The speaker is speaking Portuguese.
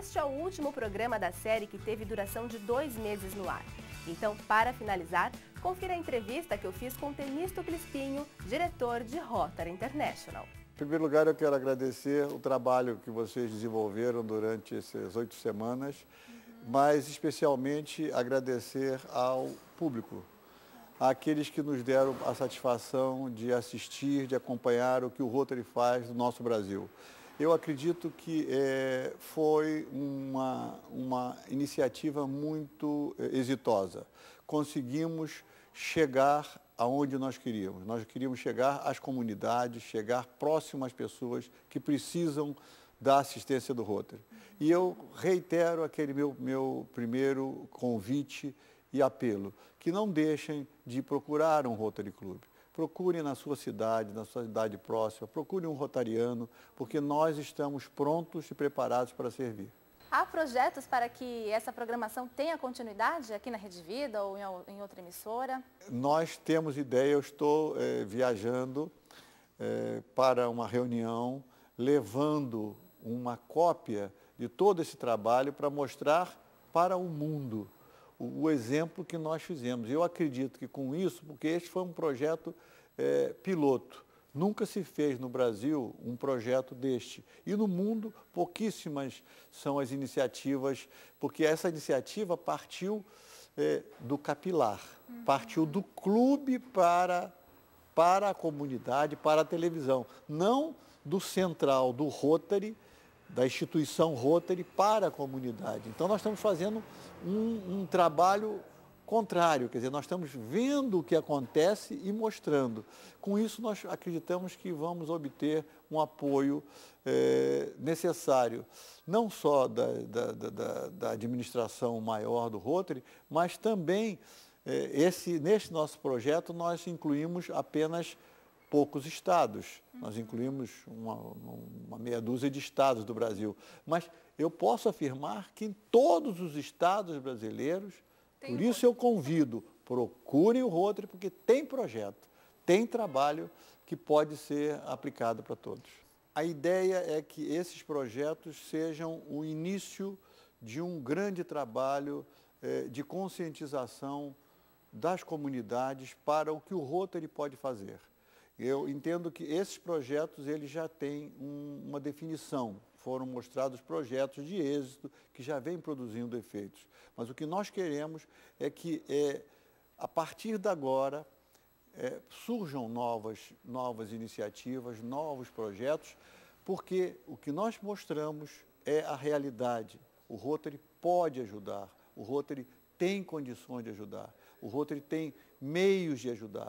Este é o último programa da série que teve duração de dois meses no ar. Então, para finalizar, confira a entrevista que eu fiz com o Temisto Crispinho, diretor de Rotary International. Em primeiro lugar, eu quero agradecer o trabalho que vocês desenvolveram durante essas oito semanas, mas especialmente agradecer ao público, àqueles que nos deram a satisfação de assistir, de acompanhar o que o Rotary faz no nosso Brasil eu acredito que é, foi uma, uma iniciativa muito eh, exitosa. Conseguimos chegar aonde nós queríamos. Nós queríamos chegar às comunidades, chegar próximo às pessoas que precisam da assistência do Rotary. E eu reitero aquele meu, meu primeiro convite e apelo, que não deixem de procurar um Rotary Clube procurem na sua cidade, na sua cidade próxima, procure um rotariano, porque nós estamos prontos e preparados para servir. Há projetos para que essa programação tenha continuidade aqui na Rede Vida ou em outra emissora? Nós temos ideia, eu estou é, viajando é, para uma reunião, levando uma cópia de todo esse trabalho para mostrar para o mundo o, o exemplo que nós fizemos. Eu acredito que com isso, porque este foi um projeto é, piloto, Nunca se fez no Brasil um projeto deste. E no mundo, pouquíssimas são as iniciativas, porque essa iniciativa partiu é, do capilar, uhum. partiu do clube para, para a comunidade, para a televisão, não do central, do Rotary, da instituição Rotary para a comunidade. Então, nós estamos fazendo um, um trabalho contrário, quer dizer, nós estamos vendo o que acontece e mostrando. Com isso, nós acreditamos que vamos obter um apoio é, necessário, não só da, da, da, da, administração maior do Rotary, mas também é, esse, neste nosso projeto nós incluímos apenas poucos estados. Nós incluímos uma, uma, meia dúzia de estados do Brasil. Mas eu posso afirmar que em todos os estados brasileiros, tem por isso eu convido, procurem o Rotary, porque tem projeto, tem trabalho que pode ser aplicado para todos. A ideia é que esses projetos sejam o início de um grande trabalho eh, de conscientização das comunidades para o que o Rotary pode fazer. Eu entendo que esses projetos eles já têm um, uma definição. Foram mostrados projetos de êxito que já vêm produzindo efeitos. Mas o que nós queremos é que, é, a partir de agora, é, surjam novas, novas iniciativas, novos projetos, porque o que nós mostramos é a realidade. O Rotary pode ajudar, o Rotary tem condições de ajudar, o Rotary tem meios de ajudar.